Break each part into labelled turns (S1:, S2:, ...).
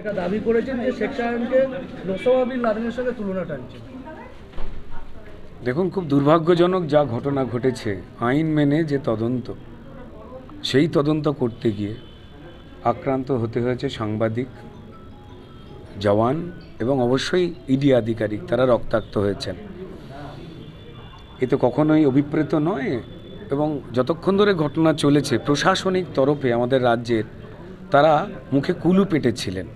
S1: এটা দাবি করেছেন যে শেখ সাহেবকে লোকসভা লাদেনের সঙ্গে তুলনা টানছে দেখুন খুব দুর্ভাগ্যজনক যা ঘটনা ঘটেছে আইন মেনে যে তদন্ত সেই তদন্ত করতে গিয়ে আক্রান্ত হতে হয়েছে সাংবাদিক জওয়ান এবং অবশ্যই ইডি আধিকারিক তারা রক্তাক্ত হয়েছেন এ তো কখনোই অভিপ্রেত নয় এবং যতক্ষণ ধরে ঘটনা চলেছে প্রশাসনিক তরফে আমাদের রাজ্যের তারা মুখে কুলু পেটেছিলেন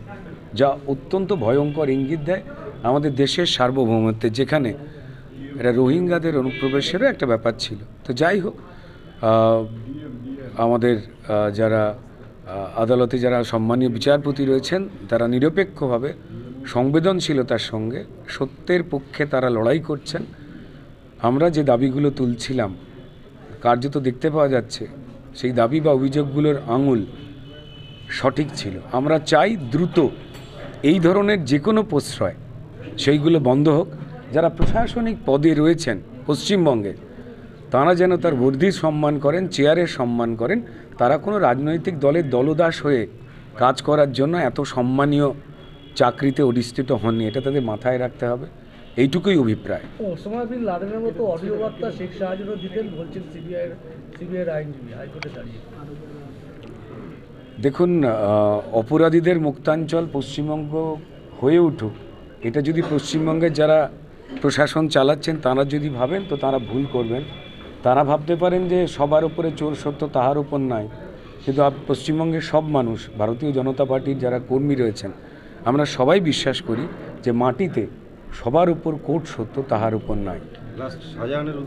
S1: যা অত্যন্ত ভয়ঙ্কর ইঙ্গিত দেয় আমাদের দেশের সার্বভৌমত্বের যেখানে এটা রোহিঙ্গাদের অনুপ্রবেশেরও একটা ব্যাপার ছিল তো যাই হোক আমাদের যারা আদালতে যারা সম্মানীয় বিচারপতি রয়েছেন তারা নিরপেক্ষভাবে সংবেদনশীলতার সঙ্গে সত্যের পক্ষে তারা লড়াই করছেন আমরা যে দাবিগুলো তুলছিলাম কার্যত দেখতে পাওয়া যাচ্ছে সেই দাবি বা অভিযোগগুলোর আঙুল সঠিক ছিল আমরা চাই দ্রুত এই ধরনের যে কোনো প্রশ্রয় সেইগুলো বন্ধ হোক যারা প্রশাসনিক পদে রয়েছেন পশ্চিমবঙ্গে তারা যেন তার বুদ্ধি সম্মান করেন চেয়ারের সম্মান করেন তারা কোনো রাজনৈতিক দলের দলদাস হয়ে কাজ করার জন্য এত সম্মানীয় চাকরিতে অধিষ্ঠিত হননি এটা তাদের মাথায় রাখতে হবে এইটুকুই অভিপ্রায় দেখুন অপরাধীদের মুক্তাঞ্চল পশ্চিমবঙ্গ হয়ে উঠুক এটা যদি পশ্চিমবঙ্গের যারা প্রশাসন চালাচ্ছেন তারা যদি ভাবেন তো তারা ভুল করবেন তারা ভাবতে পারেন যে সবার উপরে চোর সত্য তাহার উপর নয় কিন্তু পশ্চিমবঙ্গের সব মানুষ ভারতীয় জনতা পার্টির যারা কর্মী রয়েছেন আমরা সবাই বিশ্বাস করি যে মাটিতে সবার উপর কোট সত্য তাহার উপর নয়